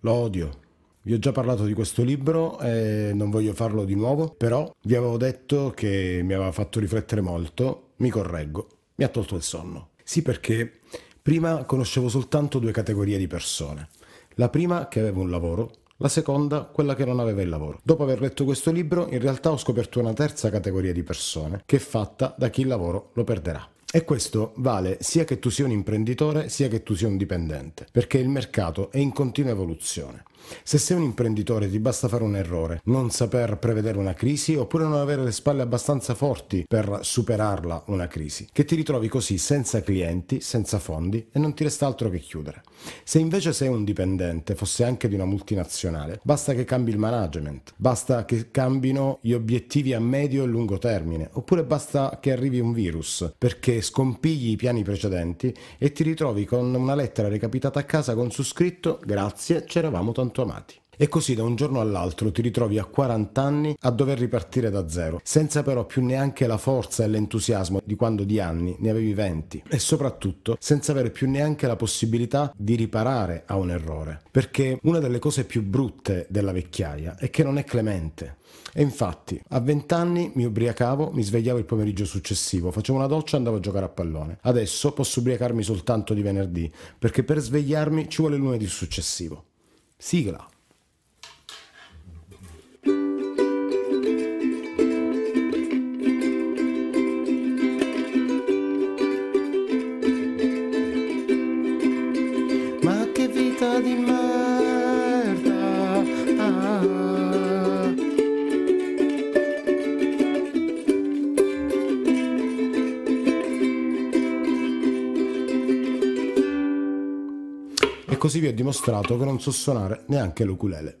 lo odio. Vi ho già parlato di questo libro e non voglio farlo di nuovo, però vi avevo detto che mi aveva fatto riflettere molto, mi correggo, mi ha tolto il sonno. Sì perché prima conoscevo soltanto due categorie di persone. La prima che aveva un lavoro, la seconda quella che non aveva il lavoro. Dopo aver letto questo libro in realtà ho scoperto una terza categoria di persone che è fatta da chi il lavoro lo perderà. E questo vale sia che tu sia un imprenditore sia che tu sia un dipendente, perché il mercato è in continua evoluzione. Se sei un imprenditore ti basta fare un errore, non saper prevedere una crisi oppure non avere le spalle abbastanza forti per superarla una crisi, che ti ritrovi così senza clienti, senza fondi e non ti resta altro che chiudere. Se invece sei un dipendente, fosse anche di una multinazionale, basta che cambi il management, basta che cambino gli obiettivi a medio e lungo termine, oppure basta che arrivi un virus perché scompigli i piani precedenti e ti ritrovi con una lettera recapitata a casa con su scritto grazie, c'eravamo tanto quanto amati. E così da un giorno all'altro ti ritrovi a 40 anni a dover ripartire da zero, senza però più neanche la forza e l'entusiasmo di quando di anni ne avevi 20 e soprattutto senza avere più neanche la possibilità di riparare a un errore. Perché una delle cose più brutte della vecchiaia è che non è clemente. E infatti, a 20 anni mi ubriacavo, mi svegliavo il pomeriggio successivo, facevo una doccia e andavo a giocare a pallone. Adesso posso ubriacarmi soltanto di venerdì, perché per svegliarmi ci vuole lunedì successivo. Siga lá. così vi ho dimostrato che non so suonare neanche l'oculele.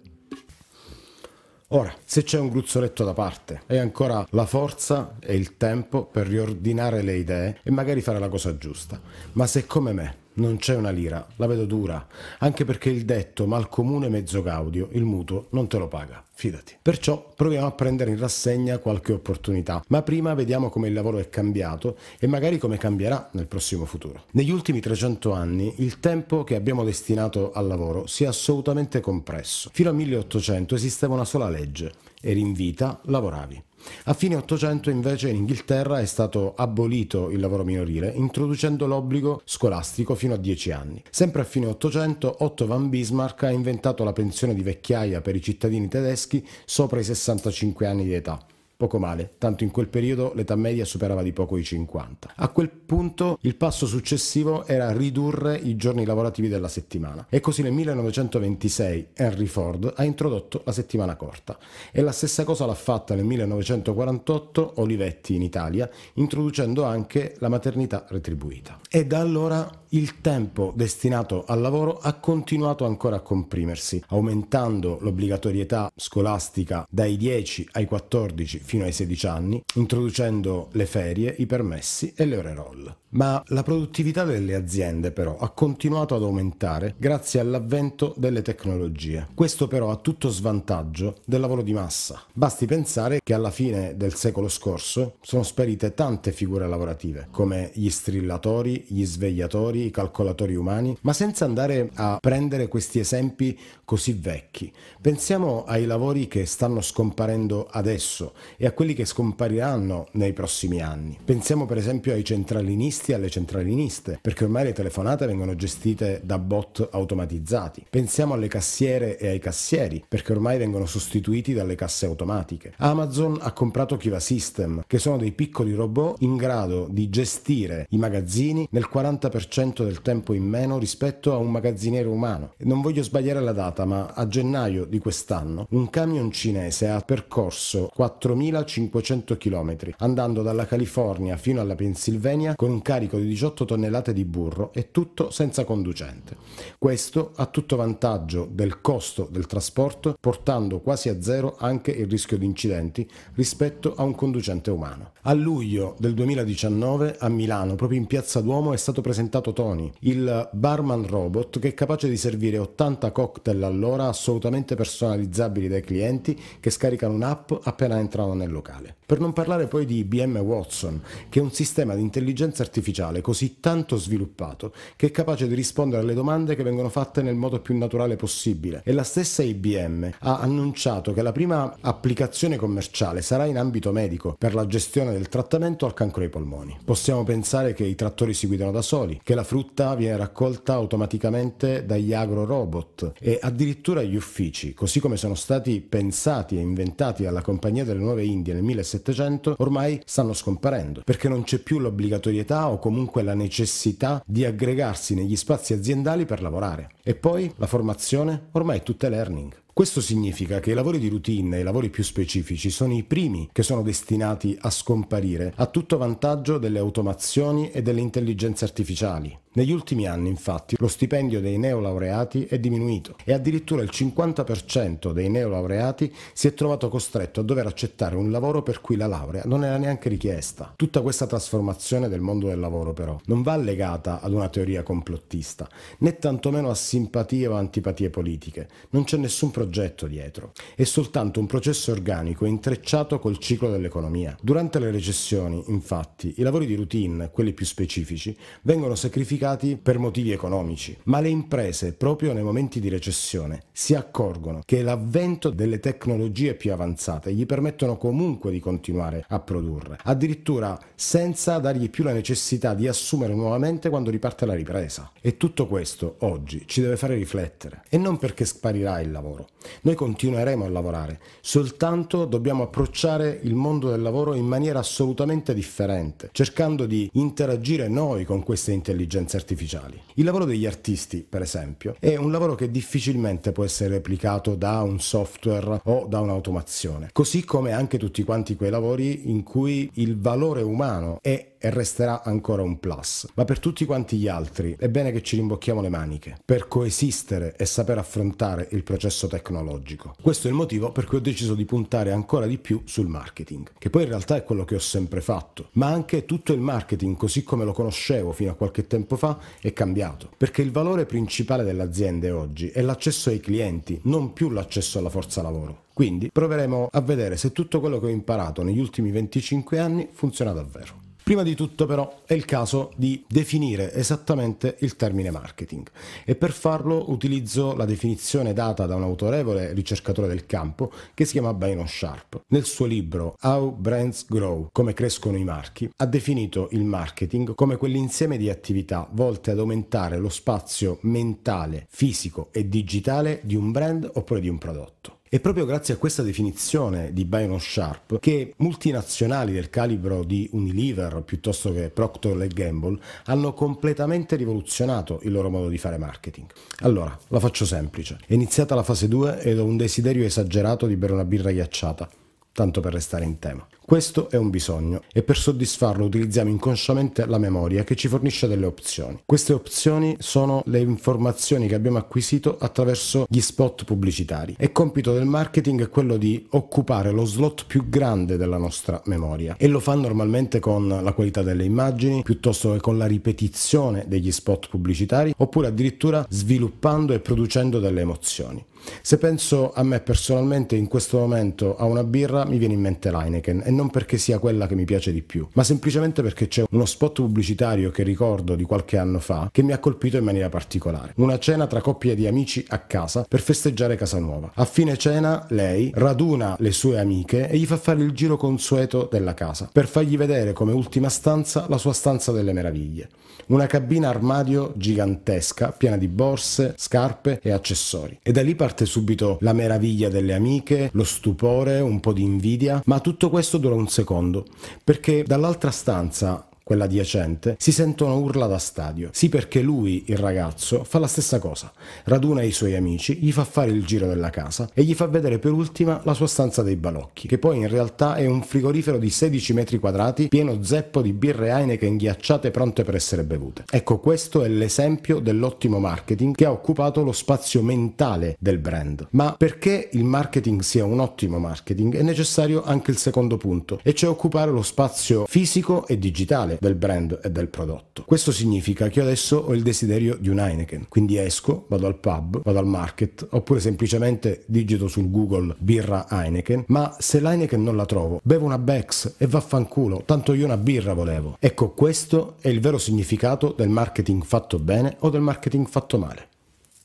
Ora, se c'è un gruzzoletto da parte, hai ancora la forza e il tempo per riordinare le idee e magari fare la cosa giusta. Ma se come me non c'è una lira, la vedo dura, anche perché il detto mal comune mezzo gaudio, il mutuo non te lo paga, fidati. Perciò proviamo a prendere in rassegna qualche opportunità, ma prima vediamo come il lavoro è cambiato e magari come cambierà nel prossimo futuro. Negli ultimi 300 anni il tempo che abbiamo destinato al lavoro si è assolutamente compresso. Fino al 1800 esisteva una sola legge, eri in vita, lavoravi. A fine 800 invece in Inghilterra è stato abolito il lavoro minorile, introducendo l'obbligo scolastico fino a 10 anni. Sempre a fine 800 Otto von Bismarck ha inventato la pensione di vecchiaia per i cittadini tedeschi sopra i 65 anni di età. Poco male, tanto in quel periodo l'età media superava di poco i 50. A quel punto il passo successivo era ridurre i giorni lavorativi della settimana e così nel 1926 Henry Ford ha introdotto la settimana corta e la stessa cosa l'ha fatta nel 1948 Olivetti in Italia introducendo anche la maternità retribuita. E da allora il tempo destinato al lavoro ha continuato ancora a comprimersi, aumentando l'obbligatorietà scolastica dai 10 ai 14 fino ai 16 anni, introducendo le ferie, i permessi e le ore roll. Ma la produttività delle aziende però ha continuato ad aumentare grazie all'avvento delle tecnologie. Questo però a tutto svantaggio del lavoro di massa. Basti pensare che alla fine del secolo scorso sono sparite tante figure lavorative, come gli strillatori, gli svegliatori, i calcolatori umani, ma senza andare a prendere questi esempi così vecchi. Pensiamo ai lavori che stanno scomparendo adesso e a quelli che scompariranno nei prossimi anni. Pensiamo per esempio ai centralinisti e alle centraliniste, perché ormai le telefonate vengono gestite da bot automatizzati. Pensiamo alle cassiere e ai cassieri, perché ormai vengono sostituiti dalle casse automatiche. Amazon ha comprato Kiva System, che sono dei piccoli robot in grado di gestire i magazzini nel 40% del tempo in meno rispetto a un magazziniero umano. Non voglio sbagliare la data, ma a gennaio di quest'anno un camion cinese ha percorso 4.000 3.500 km, andando dalla California fino alla Pennsylvania con un carico di 18 tonnellate di burro e tutto senza conducente. Questo a tutto vantaggio del costo del trasporto, portando quasi a zero anche il rischio di incidenti rispetto a un conducente umano. A luglio del 2019 a Milano, proprio in Piazza Duomo, è stato presentato Tony, il barman robot che è capace di servire 80 cocktail all'ora assolutamente personalizzabili dai clienti che scaricano un'app appena entrano nel locale. Per non parlare poi di IBM Watson, che è un sistema di intelligenza artificiale così tanto sviluppato che è capace di rispondere alle domande che vengono fatte nel modo più naturale possibile. E la stessa IBM ha annunciato che la prima applicazione commerciale sarà in ambito medico per la gestione del trattamento al cancro ai polmoni. Possiamo pensare che i trattori si guidano da soli, che la frutta viene raccolta automaticamente dagli agro-robot e addirittura gli uffici, così come sono stati pensati e inventati dalla compagnia delle nuove dell'India nel 1700 ormai stanno scomparendo perché non c'è più l'obbligatorietà o comunque la necessità di aggregarsi negli spazi aziendali per lavorare. E poi la formazione ormai è tutta learning. Questo significa che i lavori di routine e i lavori più specifici sono i primi che sono destinati a scomparire, a tutto vantaggio delle automazioni e delle intelligenze artificiali. Negli ultimi anni, infatti, lo stipendio dei neolaureati è diminuito e addirittura il 50% dei neolaureati si è trovato costretto a dover accettare un lavoro per cui la laurea non era neanche richiesta. Tutta questa trasformazione del mondo del lavoro, però, non va legata ad una teoria complottista, né tantomeno a simpatie o antipatie politiche. Non c'è nessun problema progetto dietro, è soltanto un processo organico intrecciato col ciclo dell'economia. Durante le recessioni, infatti, i lavori di routine, quelli più specifici, vengono sacrificati per motivi economici, ma le imprese, proprio nei momenti di recessione, si accorgono che l'avvento delle tecnologie più avanzate gli permettono comunque di continuare a produrre, addirittura senza dargli più la necessità di assumere nuovamente quando riparte la ripresa. E tutto questo oggi ci deve fare riflettere, e non perché sparirà il lavoro, noi continueremo a lavorare, soltanto dobbiamo approcciare il mondo del lavoro in maniera assolutamente differente, cercando di interagire noi con queste intelligenze artificiali. Il lavoro degli artisti, per esempio, è un lavoro che difficilmente può essere replicato da un software o da un'automazione, così come anche tutti quanti quei lavori in cui il valore umano è e resterà ancora un plus, ma per tutti quanti gli altri è bene che ci rimbocchiamo le maniche per coesistere e saper affrontare il processo tecnologico. Questo è il motivo per cui ho deciso di puntare ancora di più sul marketing, che poi in realtà è quello che ho sempre fatto, ma anche tutto il marketing così come lo conoscevo fino a qualche tempo fa è cambiato, perché il valore principale dell'azienda aziende oggi è l'accesso ai clienti, non più l'accesso alla forza lavoro. Quindi proveremo a vedere se tutto quello che ho imparato negli ultimi 25 anni funziona davvero. Prima di tutto però è il caso di definire esattamente il termine marketing e per farlo utilizzo la definizione data da un autorevole ricercatore del campo che si chiama Byron Sharp. Nel suo libro How Brands Grow, come crescono i marchi, ha definito il marketing come quell'insieme di attività volte ad aumentare lo spazio mentale, fisico e digitale di un brand oppure di un prodotto. È proprio grazie a questa definizione di Byron Sharp che multinazionali del calibro di Unilever piuttosto che Procter Gamble hanno completamente rivoluzionato il loro modo di fare marketing. Allora, la faccio semplice. È iniziata la fase 2 ed ho un desiderio esagerato di bere una birra ghiacciata, tanto per restare in tema. Questo è un bisogno e per soddisfarlo utilizziamo inconsciamente la memoria che ci fornisce delle opzioni. Queste opzioni sono le informazioni che abbiamo acquisito attraverso gli spot pubblicitari e compito del marketing è quello di occupare lo slot più grande della nostra memoria e lo fa normalmente con la qualità delle immagini piuttosto che con la ripetizione degli spot pubblicitari oppure addirittura sviluppando e producendo delle emozioni. Se penso a me personalmente in questo momento a una birra mi viene in mente l'Heineken e non perché sia quella che mi piace di più, ma semplicemente perché c'è uno spot pubblicitario che ricordo di qualche anno fa che mi ha colpito in maniera particolare. Una cena tra coppie di amici a casa per festeggiare casa nuova. A fine cena lei raduna le sue amiche e gli fa fare il giro consueto della casa per fargli vedere come ultima stanza la sua stanza delle meraviglie. Una cabina armadio gigantesca piena di borse, scarpe e accessori. E da lì parte subito la meraviglia delle amiche, lo stupore, un po' di invidia, ma tutto questo durante un secondo, perché dall'altra stanza quella adiacente, si sentono urla da stadio. Sì perché lui, il ragazzo, fa la stessa cosa. Raduna i suoi amici, gli fa fare il giro della casa e gli fa vedere per ultima la sua stanza dei balocchi, che poi in realtà è un frigorifero di 16 metri quadrati pieno zeppo di birre Heineken inghiacciate pronte per essere bevute. Ecco, questo è l'esempio dell'ottimo marketing che ha occupato lo spazio mentale del brand. Ma perché il marketing sia un ottimo marketing è necessario anche il secondo punto, e cioè occupare lo spazio fisico e digitale del brand e del prodotto. Questo significa che io adesso ho il desiderio di un Heineken, quindi esco, vado al pub, vado al market, oppure semplicemente digito sul Google birra Heineken, ma se l'Heineken non la trovo, bevo una Bex e vaffanculo, tanto io una birra volevo. Ecco, questo è il vero significato del marketing fatto bene o del marketing fatto male.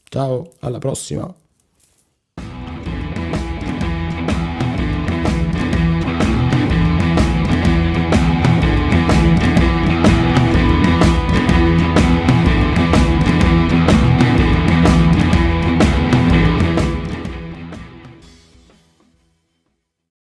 Ciao, alla prossima!